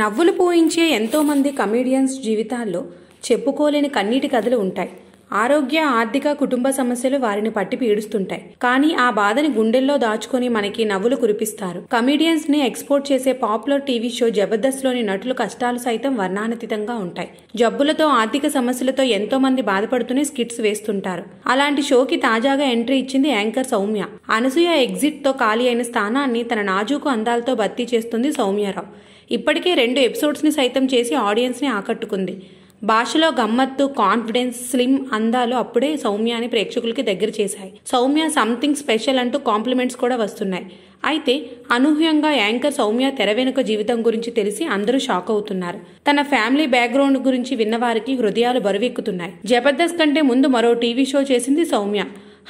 నవ్వులు పోయించే ఎంతోమంది కమేడియన్స్ జీవితాల్లో చెప్పుకోలేని కన్నీటి కథలు ఉంటాయి ఆరోగ్య ఆర్థిక కుటుంబ సమస్యలు వారిని పట్టి పీడుస్తుంటాయి కానీ ఆ బాధని గుండెల్లో దాచుకుని మనకి నవ్వులు కురిపిస్తారు కమీడియన్స్ ని ఎక్స్పోర్ట్ చేసే పాపులర్ టీవీ షో జబర్దస్త్ లోని కష్టాలు సైతం వర్ణానతీతంగా ఉంటాయి జబ్బులతో ఆర్థిక సమస్యలతో ఎంతో మంది బాధపడుతూనే స్కిట్స్ వేస్తుంటారు అలాంటి షోకి తాజాగా ఎంట్రీ ఇచ్చింది యాంకర్ సౌమ్య అనసూయ ఎగ్జిట్ తో ఖాళీ అయిన స్థానాన్ని తన నాజూకు అందాలతో భర్తీ చేస్తుంది సౌమ్యారావు ఇప్పటికే రెండు ఎపిసోడ్స్ ని సైతం చేసి ఆడియన్స్ ని ఆకట్టుకుంది భాషలో గమ్మత్తు కాన్ఫిడెన్స్ స్లిమ్ అందాలు అప్పుడే సౌమ్యాని ప్రేక్షకులకి దగ్గర చేశాయి సౌమ్య సంథింగ్ స్పెషల్ అంటూ కాంప్లిమెంట్స్ కూడా వస్తున్నాయి అయితే అనూహ్యంగా యాంకర్ సౌమ్య తెర వెనుక జీవితం గురించి తెలిసి అందరూ షాక్ అవుతున్నారు తన ఫ్యామిలీ బ్యాక్గ్రౌండ్ గురించి విన్నవారికి హృదయాలు బరువెక్కుతున్నాయి జబర్దస్త్ కంటే ముందు మరో టీవీ షో చేసింది సౌమ్య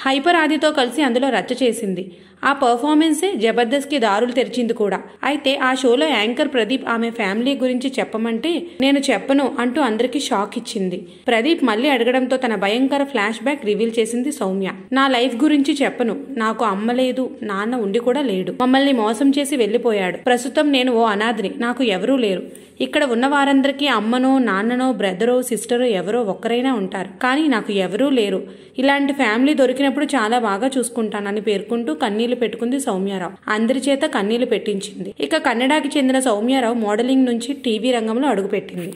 హైపర్ ఆదితో కలిసి అందులో రచ్చ చేసింది ఆ పర్ఫార్మెన్సే జబర్దస్త్కి దారులు తెరిచింది కూడా అయితే ఆ షోలో యాంకర్ ప్రదీప్ ఆమె ఫ్యామిలీ గురించి చెప్పమంటే నేను చెప్పను అంటూ అందరికీ షాక్ ఇచ్చింది ప్రదీప్ మళ్ళీ అడగడంతో తన భయంకర ఫ్లాష్ బ్యాక్ రివీల్ చేసింది సౌమ్య నా లైఫ్ గురించి చెప్పను నాకు అమ్మ లేదు నాన్న ఉండి కూడా లేడు మమ్మల్ని మోసం చేసి వెళ్ళిపోయాడు ప్రస్తుతం నేను ఓ అనాథిని నాకు ఎవరూ లేరు ఇక్కడ ఉన్న వారందరికీ అమ్మనో నాన్ననో బ్రదరో సిస్టరో ఎవరో ఒక్కరైనా ఉంటారు కానీ నాకు ఎవరూ లేరు ఇలాంటి ఫ్యామిలీ దొరికిన వచ్చినప్పుడు చాలా బాగా చూసుకుంటానని పేర్కొంటూ కన్నీళ్లు పెట్టుకుంది సౌమ్యారావు అందరి చేత కన్నీళ్లు పెట్టించింది ఇక కన్నడకి చెందిన సౌమ్యారావు మోడలింగ్ నుంచి టీవీ రంగంలో పెట్టింది